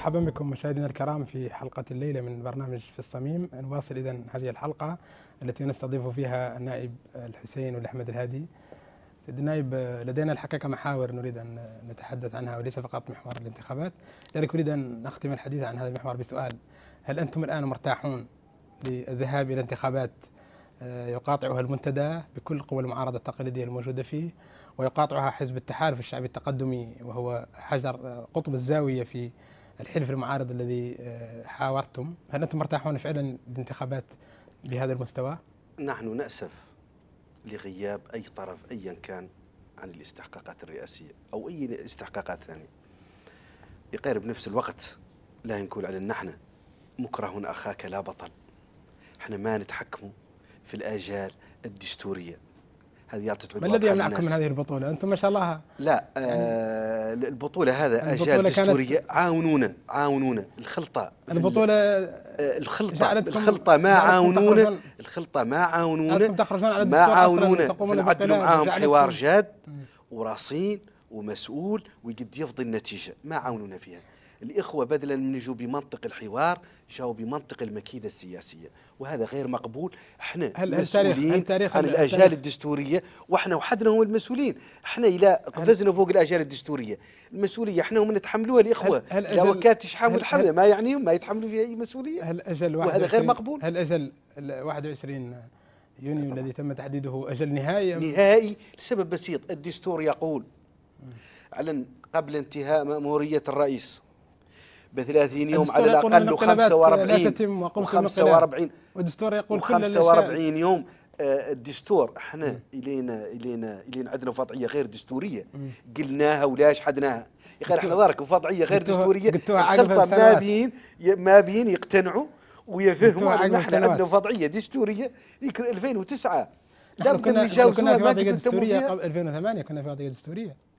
مرحبا بكم مشاهدينا الكرام في حلقة الليلة من برنامج في الصميم نواصل إذا هذه الحلقة التي نستضيف فيها النائب الحسين والأحمد الهادي سيد النائب لدينا الحقيقة محاور نريد أن نتحدث عنها وليس فقط محور الانتخابات لذلك أريد أن نختم الحديث عن هذا المحور بسؤال هل أنتم الآن مرتاحون للذهاب إلى انتخابات آه، يقاطعها المنتدى بكل قوى المعارضة التقليدية الموجودة فيه ويقاطعها حزب التحالف الشعبي التقدمي وهو حجر آه، قطب الزاوية في الحلف المعارض الذي آه، حاورتم هل أنتم مرتاحون فعلا بانتخابات بهذا المستوى؟ نحن نأسف لغياب أي طرف أيا كان عن الاستحقاقات الرئاسية أو أي استحقاقات ثانية يقير بنفس الوقت لا نقول على نحن مكره أخاك لا بطل احنا ما نتحكم في الآجال الدستورية هذه تعود ما الذي يمنعكم من هذه البطوله انتم ما شاء الله لا يعني آه البطوله هذا اجيال دستوريه عاونونا عاونونا الخلطه البطوله آه، الخلطه الخلطه ما عاونونا الخلطه ما عاونونا ما عاونونا نعدلوا معاهم حوار جاد ورصين ومسؤول ويقد يفضي النتيجه ما عاونونا فيها الإخوة بدلا من يجوا بمنطق الحوار جاوا بمنطق المكيدة السياسية وهذا غير مقبول احنا هل مسؤولين هل تاريخ عن الأجال الدستورية واحنا وحدنا هم المسؤولين احنا إلى قفزنا فوق الأجال الدستورية المسؤولية احنا هم نتحملوها الإخوة هل هل لا وكات تشحمل الحملة ما يعنيهم ما يتحملوا فيها أي مسؤولية هل أجل وهذا غير مقبول هل أجل 21 يونيو الذي تم تحديده أجل نهائي نهائي لسبب بسيط الدستور يقول على قبل انتهاء مأمورية الرئيس ب 30 يوم على الاقل و45 و45 والدستور يقول 45 يوم آه، الدستور احنا الينا الينا الينا عندنا وضعيه غير دستوريه قلناها ولا شحدناها يا اخي احنا دارك وضعيه غير دستوريه خلطه ما بين ما بين يقتنعوا ويفهموا ان احنا عندنا وضعيه دستوريه 2009 لا كنا في وضعيه دستوريه قبل 2008 كنا في وضعيه دستوريه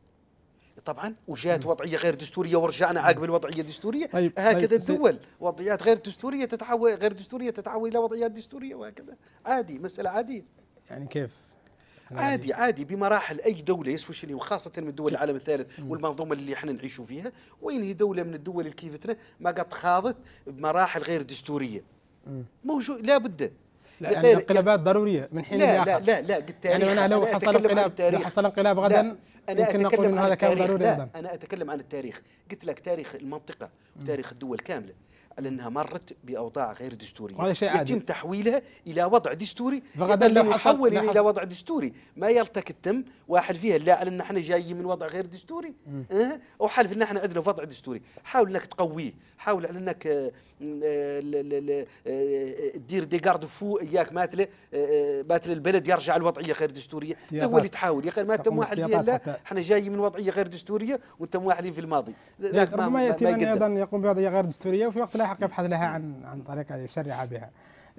طبعا وجات وضعيه غير دستوريه ورجعنا عقب الوضعيه الدستوريه طيب،, طيب هكذا طيب الدول وضعيات غير دستوريه تتحول غير دستوريه تتحول الى وضعيات دستوريه وهكذا عادي مساله عاديه يعني كيف عادي عادي بمراحل اي دوله يسوى وخاصه من دول العالم الثالث والمنظومه اللي احنا نعيشوا فيها وين هي دوله من الدول اللي كيفتنا ما قد خاضت بمراحل غير دستوريه موجود لابد لا يعني انقلابات ضروريه من حين لا لا لا لا قلت يعني انا لو حصل انقلاب حصل انقلاب غدا انا اتكلم عن هذا كان ضروري انا اتكلم عن التاريخ قلت لك تاريخ المنطقه وتاريخ الدول كامله لأنها مرت بأوضاع غير دستورية وهذا شيء عادي. يتم تحويلها إلى وضع دستوري فغدا لو حول إلى وضع دستوري ما يلتك التم واحد فيها لا على أن احنا جايين من وضع غير دستوري أه؟ أو حلف أن احنا عندنا وضع دستوري حاول أنك تقويه حاول على أنك أه، أه، تدير دي غارد فو إياك ماتله أه، ماتله البلد يرجع الوضعية غير دستورية هو اللي تحاول يا أخي ما تم واحد فيها لا احنا جايين من وضعية غير دستورية وأنت واحدين في الماضي ربما يأتي من أيضا يقوم بوضعية غير دستورية وفي وقت لاحق يبحث لها عن عن طريقه يشرع بها.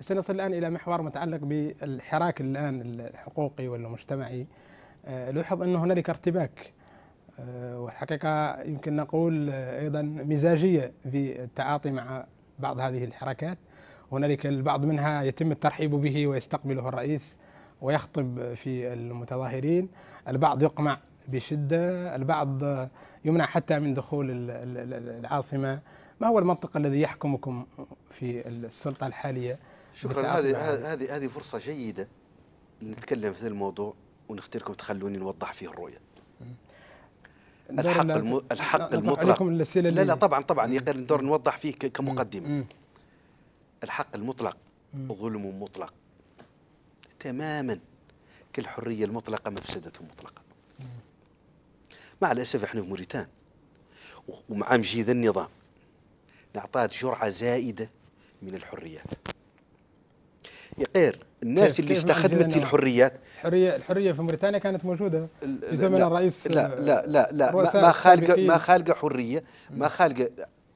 سنصل الان الى محور متعلق بالحراك الان الحقوقي والمجتمعي آه، لوحظ ان هنالك ارتباك آه، والحقيقه يمكن نقول آه، ايضا مزاجيه في التعاطي مع بعض هذه الحركات هنالك البعض منها يتم الترحيب به ويستقبله الرئيس ويخطب في المتظاهرين البعض يقمع بشده البعض يمنع حتى من دخول العاصمه ما هو المنطق الذي يحكمكم في السلطه الحاليه شكرا هذه هذه هذه فرصه جيده نتكلم في هذا الموضوع ونختاركم تخلوني نوضح فيه الرؤيه الحق المو... الحق المطلق لا لا طبعا طبعا يقدر ندور نوضح فيه كمقدمه الحق المطلق ظلم مطلق تماما كالحريه المطلقه مفسده مطلقه مع الاسف احنا في موريتان ومع مجيد النظام نعطاه جرعه زائده من الحريات غير الناس اللي استخدمت الحريات الحريه الحريه في موريتانيا كانت موجوده في زمن لا الرئيس لا لا لا, لا ما خالقه ما خالقه حريه ما خالقه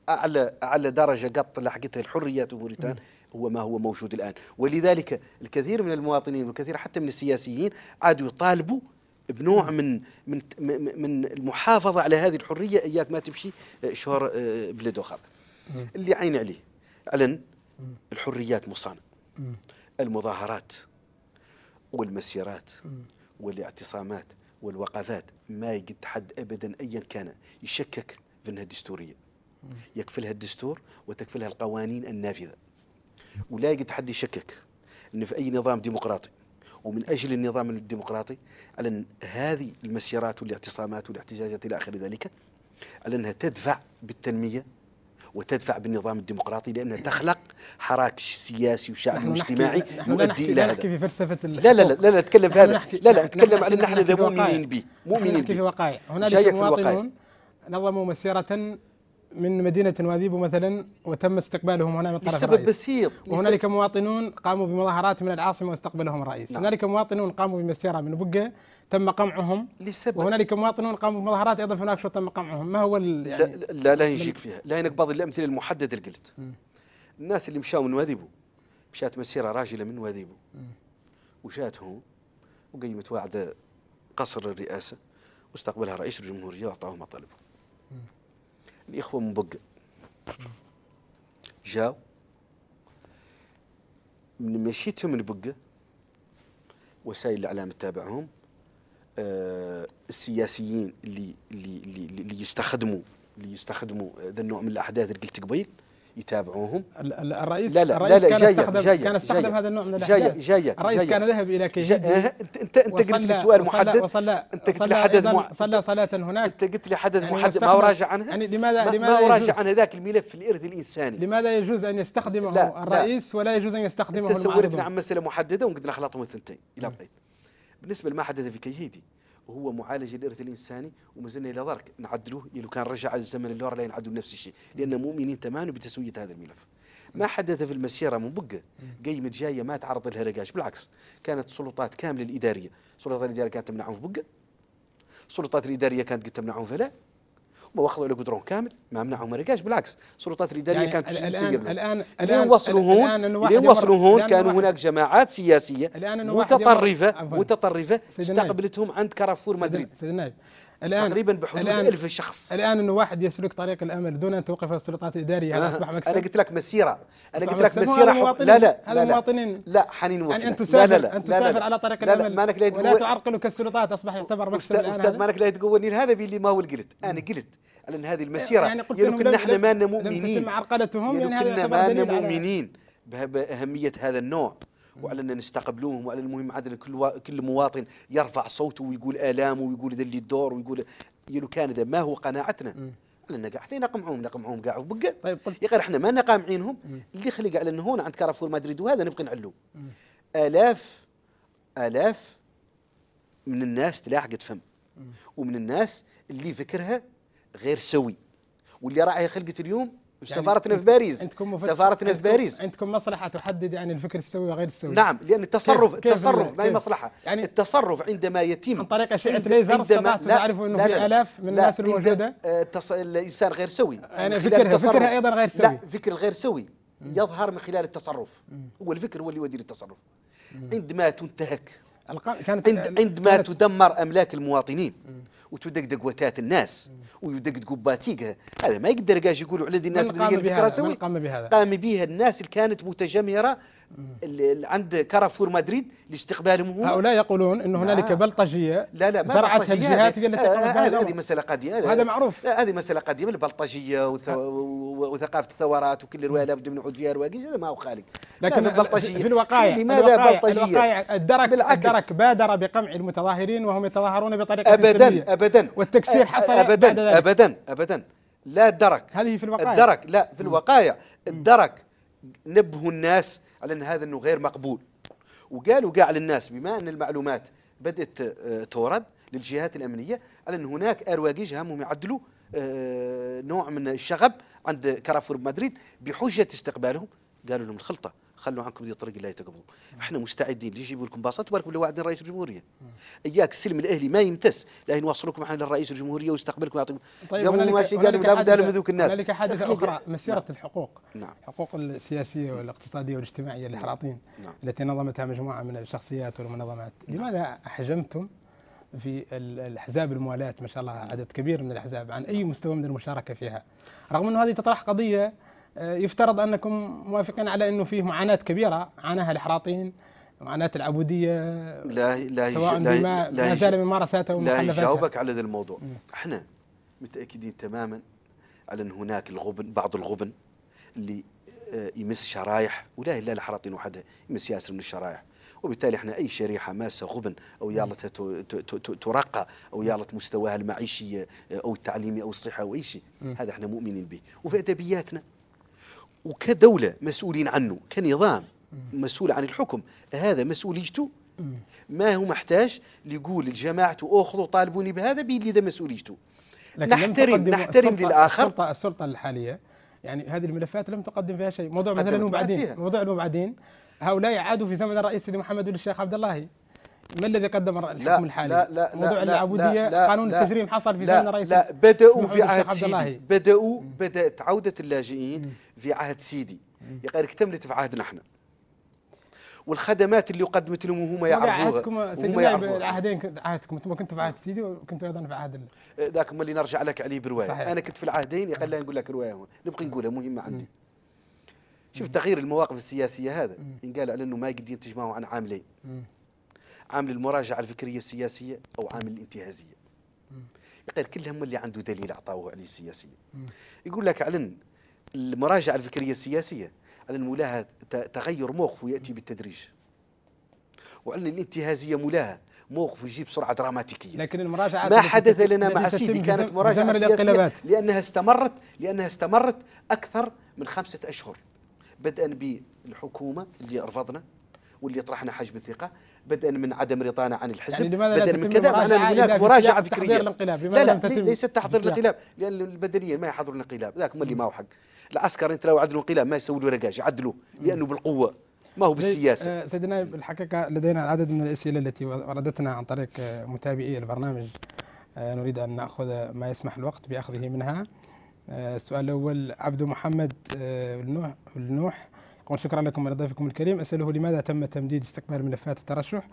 اعلى اعلى درجه قط لحقتها الحريات في موريتانيا هو ما هو موجود الان ولذلك الكثير من المواطنين والكثير حتى من السياسيين عادوا يطالبوا بنوع من من من المحافظه على هذه الحريه اياك ما تمشي شهر آه، بلاد اخرى اللي عين عليه علن الحريات مصانة المظاهرات والمسيرات والاعتصامات والوقفات ما يقد حد ابدا ايا كان يشكك في انها دستوريه يكفلها الدستور وتكفلها القوانين النافذه ولا يقد حد يشكك ان في اي نظام ديمقراطي ومن اجل النظام الديمقراطي على ان هذه المسيرات والاعتصامات والاحتجاجات الى اخر ذلك على انها تدفع بالتنميه وتدفع بالنظام الديمقراطي لأنها تخلق حراك سياسي وشعبي واجتماعي يؤدي إلى هذا نحكي في فلسفة لا لا لا لا نتكلم في هذا لا لا نتكلم على ان احنا ذا مؤمنين به مؤمنين به في وقائع هنالك مواطنون نظموا مسيرة من مدينة وذيبو مثلا وتم استقبالهم هنا من طرف السبب بسيط وهنالك مواطنون قاموا بمظاهرات من العاصمة واستقبلهم الرئيس نعم. هنالك مواطنون قاموا بمسيرة من بقة تم قمعهم لسبب وهنالك مواطنون قاموا بمظاهرات ايضا في ناكشوط تم قمعهم ما هو يعني لا, لا لا يجيك فيها لا هناك بعض الامثله المحدده اللي قلت الناس اللي مشاو من واديبو مشات مسيره راجله من واديبو وشات هون وقيمت وعد قصر الرئاسه واستقبلها رئيس الجمهوريه واعطاه مطالبه الاخوه من بقه جاو من مشيتهم من بقه وسائل الاعلام تتابعهم آه، السياسيين اللي اللي اللي يستخدموا اللي يستخدموا هذا آه، النوع من الاحداث اللي قلت قبيل يتابعوهم الرئيس لا لا الرئيس لا لا كان جاية استخدم جاية كان استخدم جاية هذا النوع من الاحداث جاية جاية الرئيس جاية كان ذهب الى كيجيبي انت انت انت قلت لي سؤال محدد وصلى انت قلت لي حدث صلى صلاة هناك انت قلت لي حدث يعني محدد ما اراجع عنها يعني لماذا ما لماذا ما وراجع عن هذاك الملف الارث الانساني لماذا يجوز ان يستخدمه لا الرئيس لا ولا يجوز ان يستخدمه انت سولتني عن مسألة محددة ونقدر نخلطهم الثنتين الى بغيت بالنسبه لما حدث في كيهيدي وهو معالج الارث الانساني وما زلنا الى ذلك نعدلوه لو كان رجع على الزمن اللور لا ينعدل نفس الشيء لان مؤمنين تماما بتسويه هذا الملف ما حدث في المسيره من بقه قيمه جايه ما تعرض لها رقاش بالعكس كانت السلطات كامله الاداريه السلطات الاداريه كانت تمنعهم في بقه السلطات الاداريه كانت قد تمنعهم لا واخذوا له قدرون كامل ما منعهم ما رجعش بالعكس السلطات الاداريه يعني كانت الان الان الان, الآن وصلوا هون الان وصلوا هون كانوا هناك جماعات سياسيه متطرفه متطرفه استقبلتهم عند كارفور مدريد سيدنا الآن تقريبا بحدود الآن ألف شخص الآن أنه واحد يسلك طريق الأمل دون أن توقف السلطات الإدارية هذا أه، أصبح مكسب أنا قلت لك مسيرة أنا قلت لك مسيرة حب... لا لا هذا المواطنين لا حنين وفلة يعني أن تسافر لا لا أن تسافر على طريق لا لا الأمل مالك لا يتقول ولا تعرقلك السلطات أصبح يعتبر مكسب أستاذ, أستاذ مالك لا يتقولني هذا اللي ما هو قلت أنا قلت لان هذه المسيرة يعني يمكن نحن ما مؤمنين يمكن يعني ما مؤمنين بأهمية هذا النوع وعلنا نستقبلوهم وعلى المهم عاد كل و... كل مواطن يرفع صوته ويقول آلامه ويقول ذا اللي الدور ويقول لو كان ذا ما هو قناعتنا علنا كاع حنا نقمعوهم نقمعوهم كاع في بقى طيب يقر احنا ما نقامعينهم اللي خلق على هون عند كارفور مدريد وهذا نبقى نعلو آلاف آلاف من الناس تلاحقت فم ومن الناس اللي فكرها غير سوي واللي راعي خلقت اليوم يعني سفارتنا في باريس عندكم سفارتنا في باريس عندكم مصلحه تحدد يعني الفكر السوي وغير السوي نعم لان التصرف كيف التصرف كيف ما هي مصلحه يعني التصرف عندما يتم عن طريق اشعه ليزر استطعت تعرفوا انه لا في الاف من لا الناس الموجوده آه، الانسان غير سوي يعني فكرها, فكرها ايضا غير سوي لا فكر غير سوي يظهر من خلال التصرف هو الفكر هو اللي يودي للتصرف عندما تنتهك كانت عندما تدمر املاك المواطنين وتدقدق وتات الناس ويدقد باتيكا هذا ما يقدر قاش يقولوا على دي الناس اللي داير في كراسوي قام بهذا قام بها الناس اللي كانت متجمهره عند كارفور مدريد لاستقبالهم هم هؤلاء يقولون ان هنالك آه بلطجيه لا لا ما زرعتها الجهات التي آه، هذه مساله قديمه هذا معروف هذه مساله قديمه البلطجيه وثقافه الثورات وكل الروايه لابد من نعود فيها رواقيش هذا ما هو خالق لكن البلطجيه في الوقائع لماذا البلطجيه؟ الوقائع الدرك الدرك بادر بقمع المتظاهرين وهم يتظاهرون بطريقه ابدا سلمية. ابدا والتكسير حصل أبداً بعد ذلك ابدا ابدا لا الدرك هذه في الوقايه الدرك لا في الوقايه الدرك نبهوا الناس على ان هذا انه غير مقبول وقالوا قاع للناس بما ان المعلومات بدات آه، تورد للجهات الامنيه على ان هناك ارواقيج همهم يعدلوا آه، نوع من الشغب عند كرافور مدريد بحجه استقبالهم قالوا لهم الخلطه خلوا عنكم دي الطريق اللي يتقبلوا احنا مستعدين اللي يجيبوا لكم باصات تبارك بالله واعدين رئيس الجمهوريه اياك السلم الاهلي ما يمتس لا نوصلكم احنا للرئيس الجمهوريه ويستقبلكم ويعطيكم طيب قبل ماشي قالوا لا من ذوك الناس هنالك حادثه اخرى نعم. مسيره نعم. الحقوق نعم الحقوق السياسيه والاقتصاديه والاجتماعيه للحراطين نعم. التي نظمتها مجموعه من الشخصيات والمنظمات نعم. لماذا احجمتم في الاحزاب الموالاه ما شاء الله عدد كبير من الاحزاب عن اي مستوى من المشاركه فيها رغم انه هذه تطرح قضيه آه، يفترض انكم موافقين على انه فيه معاناه كبيره عاناها الاحراطيين معاناه العبوديه لا لا سواء بما لا ما زال ممارساته لا يجاوبك على هذا الموضوع احنا متاكدين تماما على ان هناك الغبن بعض الغبن اللي آه، يمس شرايح ولا الا الحراطين وحدها يمس ياسر من الشرايح وبالتالي احنا اي شريحه ماسه غبن او يالت ترقى او يالت مستواها المعيشي آه، او التعليمي او الصحه او اي شيء هذا احنا مؤمنين به وفي ادبياتنا وكدولة مسؤولين عنه كنظام مسؤول عن الحكم هذا مسؤوليته ما هو محتاج ليقول لجماعته أخذوا طالبوني بهذا بيلي ده مسؤوليته نحترم نحترم للآخر السلطة, السلطة الحالية يعني هذه الملفات لم تقدم فيها شيء موضوع مثلا المبعدين موضوع المبعدين هؤلاء عادوا في زمن الرئيس سيدي محمد والشيخ الشيخ عبد الله ما الذي قدم الحكم الحالي؟ لا لا لا موضوع العبوديه قانون التجريم حصل في زمن رئيس لا بداوا في عهد سيدي بداوا بدات عوده اللاجئين في عهد سيدي يقال اكتملت في عهدنا احنا والخدمات اللي قدمت لهم وهم يعرفوها وهم يعرفوها العهدين عهدكم انتم كنتوا في عهد سيدي وكنتوا ايضا في عهد أه، ذاك اللي نرجع لك عليه بروايه صحيح. انا كنت في العهدين يقال نعم. لا نقول لك روايه نبقى نعم. نقولها مهمه عندي شوف تغيير المواقف السياسيه هذا ان على انه ما يقدر ينتج عن عاملين عامل المراجعه الفكريه السياسيه او عامل الانتهازيه غير كل هم اللي عنده دليل اعطاوه عليه السياسيه يقول لك علن المراجعه الفكريه السياسيه علن مولاها تغير موقفه ياتي بالتدريج وعلن الانتهازيه مولاها موقف يجيب بسرعه دراماتيكيه لكن المراجعه ما حدث لنا مع سيدي كانت مراجعه سياسيه لانها استمرت لانها استمرت اكثر من خمسه اشهر بدءا بالحكومه اللي رفضنا واللي طرحنا حجب الثقه بدءا من عدم رضانا عن الحزب يعني لماذا بدءا من كذا معنا هناك مراجعه ذكريه الانقلاب لا لا ليس تحضير الانقلاب لان البدنيين ما يحضرون الانقلاب ذاك هم اللي ما حق العسكر انت لو عدلوا انقلاب ما يسوي له رقاج عدلوا لانه بالقوه ما هو بالسياسه آه، سيدنا الحقيقه لدينا العدد من الاسئله التي وردتنا عن طريق آه، متابعي البرنامج آه، نريد ان ناخذ ما يسمح الوقت باخذه منها السؤال الاول عبد محمد النوح قل شكرا لكم على ضيفكم الكريم أسأله لماذا تم تمديد استقبال ملفات الترشح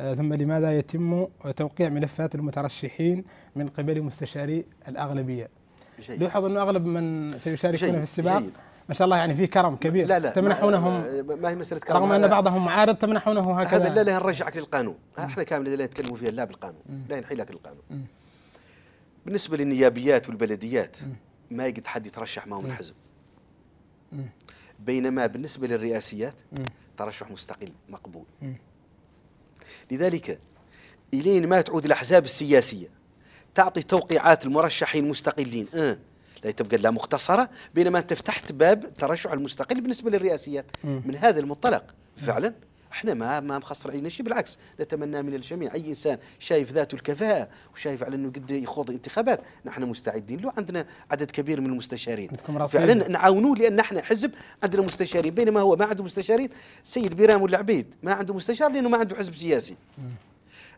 آه، ثم لماذا يتم توقيع ملفات المترشحين من قبل مستشاري الأغلبية لاحظ أنه أغلب من سيشاركون في السباق جيد. ما شاء الله يعني في كرم كبير لا لا تمنحونهم ما هي مساله كرم رغم ان بعضهم معارض تمنحونه هكذا هذا لا لا نرجعك للقانون احنا كامل لا نتكلموا فيها لا بالقانون لا نحيلك للقانون بالنسبه للنيابيات والبلديات ما يقدر حد يترشح معهم الحزب بينما بالنسبة للرئاسيات ترشح مستقل مقبول لذلك إلين ما تعود الأحزاب السياسية تعطي توقيعات المرشحين المستقلين آه لا تبقى لا مختصرة بينما أنت فتحت باب ترشح المستقل بالنسبة للرئاسيات من هذا المنطلق فعلا احنا ما ما مخسر علينا شيء بالعكس نتمنى من الجميع اي انسان شايف ذاته الكفاءه وشايف على انه قد يخوض انتخابات نحن مستعدين له عندنا عدد كبير من المستشارين فعلا نعاونوه لان احنا حزب عندنا مستشارين بينما هو ما عنده مستشارين سيد بيرام والعبيد ما عنده مستشار لانه ما عنده حزب سياسي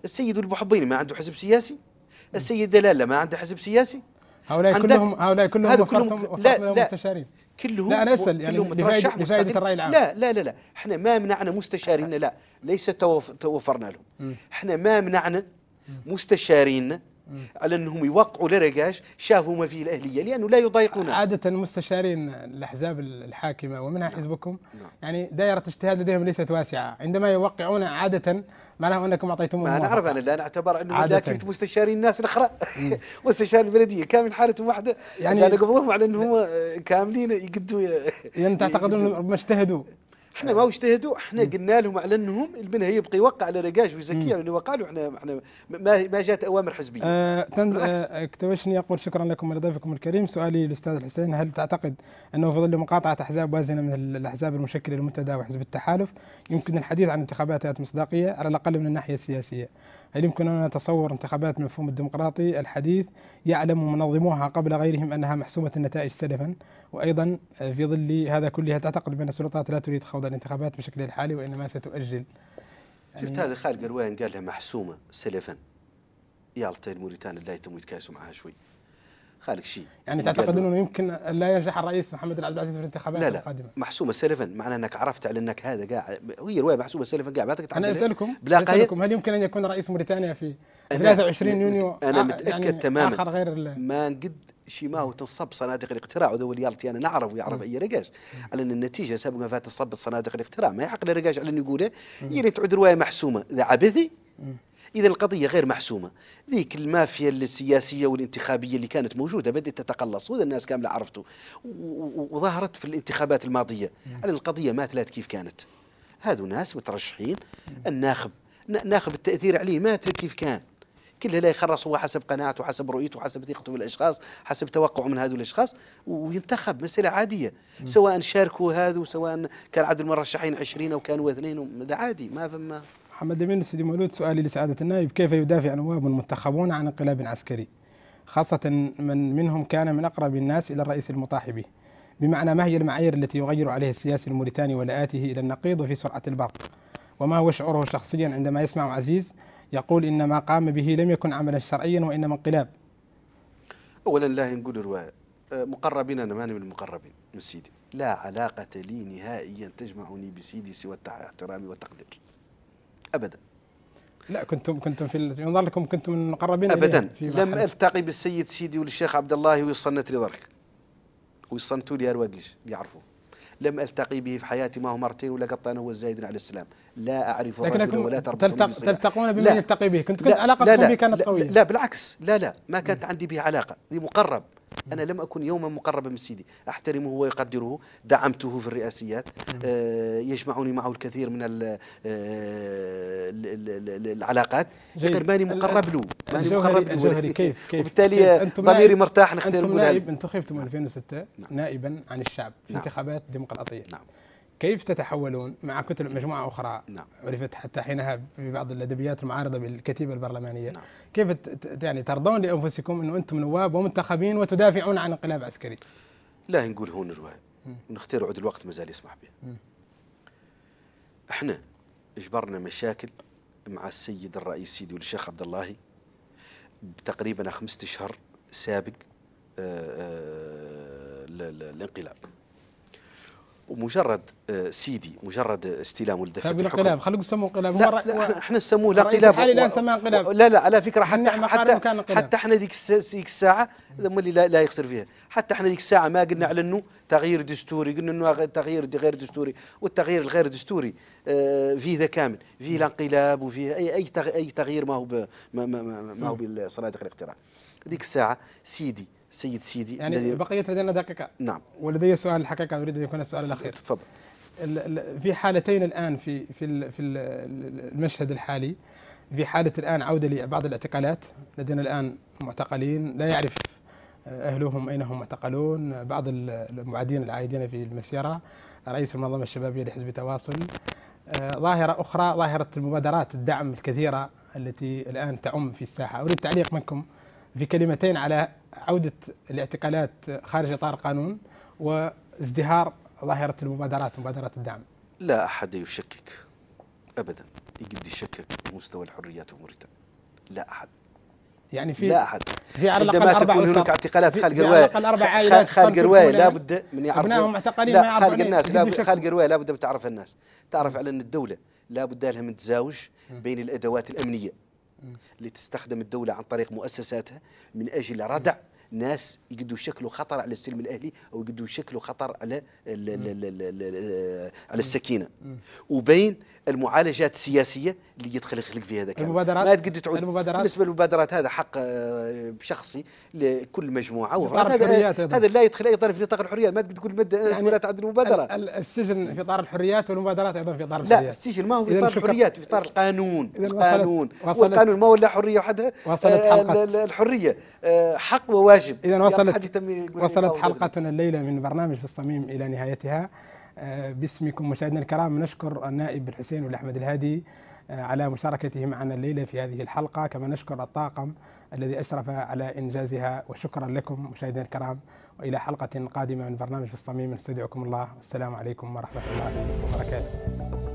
السيد البحبيني ما عنده حزب سياسي السيد دلاله ما عنده حزب سياسي هؤلاء كلهم هؤلاء كلهم وفرتهم كلهم وفرت لا لهم لا مستشارين كلهم لا انا اسال يعني لفائده, مستقل... الراي العام لا لا لا لا احنا ما منعنا مستشارين لا ليس توفرنا لهم احنا ما منعنا مستشارين على انهم يوقعوا لرقاش شافوا ما فيه الاهليه لانه لا يضايقون عاده مستشارين الاحزاب الحاكمه ومنها نعم. حزبكم نعم. يعني دائره اجتهاد لديهم ليست واسعه عندما يوقعون عاده معناه انكم اعطيتهم ما انا اعرف انا لا نعتبر انه لكن مستشارين الناس الاخرى مستشار البلديه كامل حالة واحده يعني يعني قبلهم على انهم كاملين يقدوا يعني تعتقدون انهم اجتهدوا احنا ما اجتهدوا احنا قلنا لهم على انهم هي يبقى يوقع على رقاش وزكيه لانه وقع احنا احنا ما, ما جات اوامر حزبيه آه آه كتوشني اقول شكرا لكم ضيفكم الكريم سؤالي للاستاذ الحسين هل تعتقد انه في ظل مقاطعه احزاب وازنه من الاحزاب المشكله للمنتدى وحزب التحالف يمكن الحديث عن انتخابات ذات مصداقيه على الاقل من الناحيه السياسيه هل يمكننا أن نتصور انتخابات مفهوم الديمقراطي الحديث يعلم منظموها قبل غيرهم أنها محسومة النتائج سلفا وأيضا في ظل هذا كله هل تعتقد بأن السلطات لا تريد خوض الانتخابات بشكلها الحالي وإنما ستؤجل يعني شفت هذا خالد الوين قال لها محسومة سلفا يا الموريتان لا يتم يتكاسوا معها شوي خالق شيء يعني تعتقد انه يمكن لا ينجح الرئيس محمد عبد العزيز في الانتخابات القادمه لا لا محسومه سلفا معنى انك عرفت على انك هذا قاعد هي روايه محسومه سلفا قاعد بعدك انا اسالكم بلا اسالكم هل يمكن ان يكون رئيس موريتانيا في 23 يونيو انا آه، متاكد يعني تماما آخر غير ما قد شي ما هو تنصب صناديق الاقتراع وذو اليالتي انا نعرف ويعرف اي رقاش على ان النتيجه سابقا فات تنصب صناديق الاقتراع ما يحق لرقاش على انه يقوله يريد تعود روايه محسومه اذا عبثي إذا القضية غير محسومة ذيك المافيا السياسية والانتخابية اللي كانت موجودة بدأت تتقلص وهذا الناس كاملة عرفته وظهرت في الانتخابات الماضية نعم. على القضية ما ثلاث كيف كانت هذو ناس مترشحين الناخب ناخب التأثير عليه ما كيف كان كلها لا يخرص هو حسب قناعته وحسب رؤيته وحسب ثقته بالاشخاص حسب توقعه من هذول الاشخاص وينتخب مساله عاديه نعم. سواء شاركوا هذا سواء كان عدد المرشحين 20 او كانوا اثنين هذا عادي ما فما محمد أمين سيدي مولود سؤالي لسعادة النائب كيف يدافع نواب منتخبون عن انقلاب عسكري خاصة من منهم كان من أقرب الناس إلى الرئيس المطاح به بمعنى ما هي المعايير التي يغير عليها السياسي الموريتاني ولاءاته إلى النقيض وفي سرعة البرق وما هو شعوره شخصيا عندما يسمع عزيز يقول إن ما قام به لم يكن عملا شرعيا وإنما انقلاب أولا لا نقول رواية أه، مقربين أنا ماني من المقربين من سيدي لا علاقة لي نهائيا تجمعني بسيدي سوى احترامي وتقدير ابدا لا كنتم كنتم في ينظر لكم كنتم مقربين ابدا لم التقي بالسيد سيدي والشيخ عبد الله ويصنت لي ضرك ويصنتوا لي ارواقيش يعرفوا لم التقي به في حياتي ما هو مرتين ولا قط انا هو الزايد على السلام لا اعرف رجلا ولا تربطني تلتقون بمن يلتقي به كنت كنت علاقتكم به كانت قويه لا, لا بالعكس لا لا ما كانت عندي به علاقه مقرب أنا لم أكن يوما مقربا من سيدي أحترمه ويقدره دعمته في الرئاسيات نعم. آه، يجمعني معه الكثير من آه، العلاقات غير ماني مقرب له ماني مقرب له كيف كيف وبالتالي ضميري مرتاح نختار أنتم نائب أنتم خفتم 2006 نعم. نعم. نائبا عن الشعب في نعم. انتخابات ديمقراطية نعم كيف تتحولون مع كتل مجموعة أخرى نعم. عرفت حتى حينها في بعض الأدبيات المعارضة بالكتيبة البرلمانية نعم. كيف يعني ترضون لأنفسكم أنه أنتم نواب ومنتخبين وتدافعون عن انقلاب عسكري لا نقول هون نجوا نختار عود الوقت مازال يسمح به احنا اجبرنا مشاكل مع السيد الرئيس سيدي والشيخ عبد الله تقريبا خمسة اشهر سابق الانقلاب آه، آه، ومجرد آه، سيدي مجرد استلام ولدفة الحكم انقلاب خلوك يسموه انقلاب لا, لا احنا نسموه لا انقلاب و... لا انقلاب لا لا على فكره حتى حتى, حتى احنا ديك ديك الساعه اللي لا, لا يخسر فيها حتى احنا ديك الساعه ما قلنا على انه تغيير دستوري قلنا انه تغيير غير دستوري والتغيير الغير دستوري آه، فيه ذا كامل فيه الانقلاب وفيه اي اي تغيير ما هو ما, ما, ما, ما هو بالصناديق الاقتراع ديك الساعه سيدي سيد سيدي يعني الذي بقيت لدينا دقيقة نعم ولدي سؤال الحقيقة أريد أن يكون السؤال الأخير تفضل في حالتين الآن في في في المشهد الحالي في حالة الآن عودة لبعض الاعتقالات لدينا الآن معتقلين لا يعرف أهلهم أين هم معتقلون بعض المعادين العايدين في المسيرة رئيس المنظمة الشبابية لحزب التواصل آه، ظاهرة أخرى ظاهرة المبادرات الدعم الكثيرة التي الآن تعم في الساحة أريد تعليق منكم في كلمتين على عودة الاعتقالات خارج إطار القانون وازدهار ظاهرة المبادرات مبادرات الدعم لا أحد يشكك أبدا يقد يشكك بمستوى الحريات وموريتانيا لا أحد يعني في لا احد في على الاقل اربع تكون هناك اعتقالات رواية خالق رواية لا لابد من يعرف ابنائهم معتقلين لا خالد الناس خالد قروي لابد بتعرف الناس تعرف على ان الدوله لابد لها من تزاوج بين الادوات الامنيه تستخدم الدولة عن طريق مؤسساتها من أجل ردع ناس يقدوا يشكلوا خطر على السلم الاهلي او يقدوا يشكلوا خطر على على السكينه وبين المعالجات السياسيه اللي يدخل يخلق فيها هذا المبادرات ما تقدر تعود المبادرات بالنسبه للمبادرات هذا حق آه، شخصي لكل مجموعه هذا, هذا لا يدخل اي طرف في نطاق الحريات ما تقدر تقول مد يعني ولا تعد المبادره السجن في اطار الحريات والمبادرات ايضا في اطار الحريات لا السجن ما هو في اطار الحريات في اطار القانون القانون القانون ما ولا حريه وحدها وصلت آه، حلقة الحريه آه، حق وواجب واجب اذا وصلت وصلت حلقتنا الليله من برنامج في الصميم الى نهايتها آه، باسمكم مشاهدينا الكرام نشكر النائب الحسين والاحمد الهادي آه، على مشاركته معنا الليله في هذه الحلقه كما نشكر الطاقم الذي اشرف على انجازها وشكرا لكم مشاهدينا الكرام والى حلقه قادمه من برنامج في الصميم نستودعكم الله والسلام عليكم ورحمه الله وبركاته